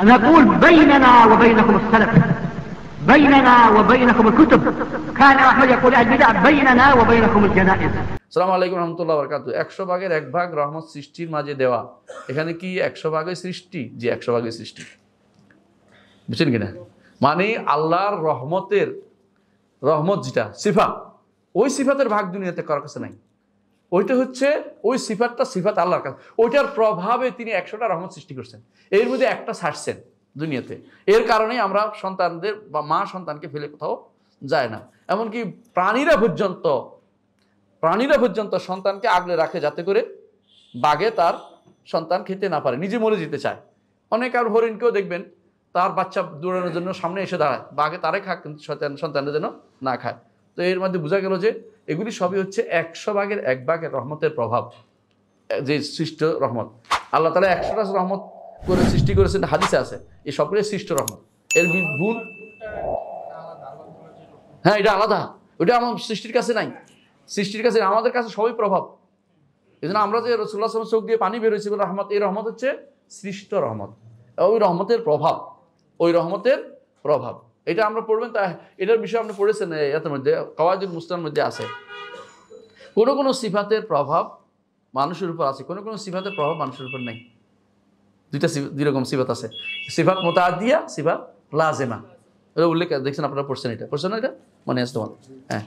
أنا أقول بيننا وبينكم السلف بيننا وبينكم الكتب كان أحمد يقول البدع بيننا وبينكم الجنائز সালাম আলাইকুম রহমতুল্লাহ বরকাত একশো ভাগের এক ভাগ রহমত সৃষ্টির মাঝে দেওয়া এখানে কি একশো ভাগের সৃষ্টি যে একশো ভাগের সৃষ্টি বুঝছেন কিনা মানে আল্লাহর রহমতের রহমত যেটা সিফা ওই সিফাতের ভাগ দুনিয়াতে কারো কাছে নাই ওইটা হচ্ছে ওই সিফাতটা সিফাত আল্লাহর কাছে ওইটার প্রভাবে তিনি একশোটা রহমত সৃষ্টি করছেন এর মধ্যে একটা সারছেন দুনিয়াতে এর কারণে আমরা সন্তানদের বা মা সন্তানকে ফেলে কোথাও যায় না এমনকি প্রাণীরা পর্যন্ত প্রাণীরা পর্যন্ত সন্তানকে আগলে রাখে যাতে করে বাঘে তার সন্তান খেতে না পারে নিজে মরে যেতে চায় অনেক আর হরিণকেও দেখবেন তার বাচ্চা দৌড়ানোর জন্য সামনে এসে দাঁড়ায় বাঘে তারে খাক কিন্তু সন্তানের জন্য না খায় তো এর মধ্যে বোঝা গেল যে এগুলি সবই হচ্ছে একশো ভাগের এক ভাগের রহমতের প্রভাব যে সৃষ্ট রহমত আল্লাহ তালা একশোটা রহমত করে সৃষ্টি করেছেন হাদিসে আছে এই সকলের সৃষ্ট রহমত এর গুণ হ্যাঁ এটা আলাদা ওটা আমার সৃষ্টির কাছে নাই সৃষ্টির কাছে আমাদের কাছে সবই প্রভাব এই জন্য আমরা যে রসুল্লাহ আসলাম চোখ দিয়ে পানি বেরোয়েছি বলে রহমত এই রহমত হচ্ছে সৃষ্ট রহমত ওই রহমতের প্রভাব ওই রহমতের প্রভাব এটা আমরা পড়বেন তা এটার বিষয়ে আপনি পড়েছেন এত মধ্যে কওয়াজুল মুস্তার মধ্যে আছে কোনো কোনো সিফাতের প্রভাব মানুষের উপর আছে কোনো কোনো সিফাতের প্রভাব মানুষের উপর নেই দুইটা দুই রকম সিফাত আছে সিফাত মোতাদিয়া সিফাত লাজেমা এটা উল্লেখ দেখছেন আপনারা পড়ছেন এটা পড়ছেন এটা মনে আছে তোমার হ্যাঁ